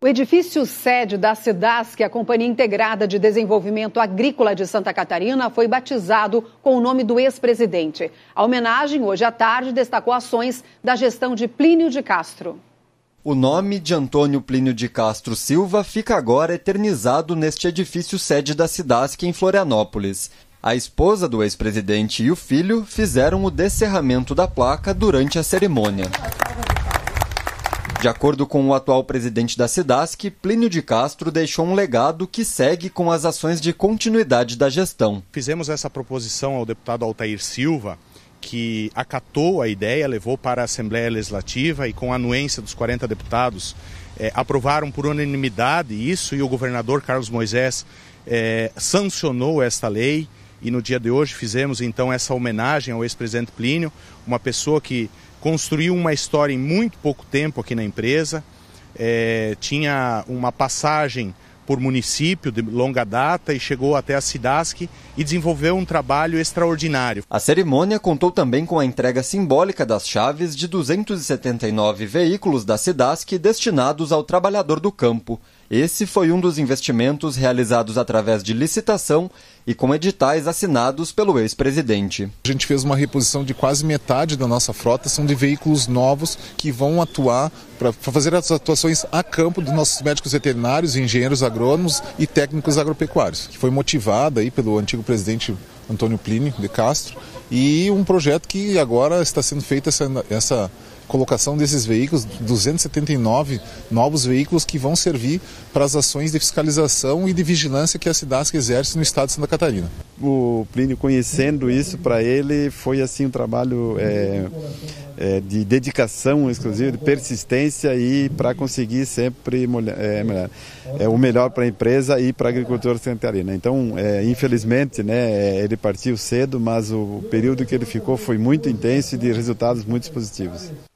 O edifício sede da SIDASC, a Companhia Integrada de Desenvolvimento Agrícola de Santa Catarina, foi batizado com o nome do ex-presidente. A homenagem, hoje à tarde, destacou ações da gestão de Plínio de Castro. O nome de Antônio Plínio de Castro Silva fica agora eternizado neste edifício sede da Cidasc em Florianópolis. A esposa do ex-presidente e o filho fizeram o descerramento da placa durante a cerimônia. De acordo com o atual presidente da SIDASC, Plínio de Castro deixou um legado que segue com as ações de continuidade da gestão. Fizemos essa proposição ao deputado Altair Silva, que acatou a ideia, levou para a Assembleia Legislativa e, com a anuência dos 40 deputados, eh, aprovaram por unanimidade isso e o governador Carlos Moisés eh, sancionou esta lei. E no dia de hoje fizemos então essa homenagem ao ex-presidente Plínio, uma pessoa que construiu uma história em muito pouco tempo aqui na empresa, é, tinha uma passagem por município de longa data e chegou até a Sidask e desenvolveu um trabalho extraordinário. A cerimônia contou também com a entrega simbólica das chaves de 279 veículos da Sidask destinados ao trabalhador do campo. Esse foi um dos investimentos realizados através de licitação e com editais assinados pelo ex-presidente. A gente fez uma reposição de quase metade da nossa frota, são de veículos novos que vão atuar para fazer as atuações a campo dos nossos médicos veterinários, engenheiros agrônomos e técnicos agropecuários, que foi motivada aí pelo antigo presidente Antônio Plínio de Castro e um projeto que agora está sendo feita essa, essa colocação desses veículos, 279 novos veículos que vão servir para as ações de fiscalização e de vigilância que a Cidasc exerce no estado de Santa Catarina. O Plínio, conhecendo isso para ele, foi assim um trabalho é, é, de dedicação exclusiva, de persistência e para conseguir sempre é, é, o melhor para a empresa e para a agricultura Santa Catarina. Então, é, infelizmente, né, é, ele partiu cedo, mas o período que ele ficou foi muito intenso e de resultados muito positivos.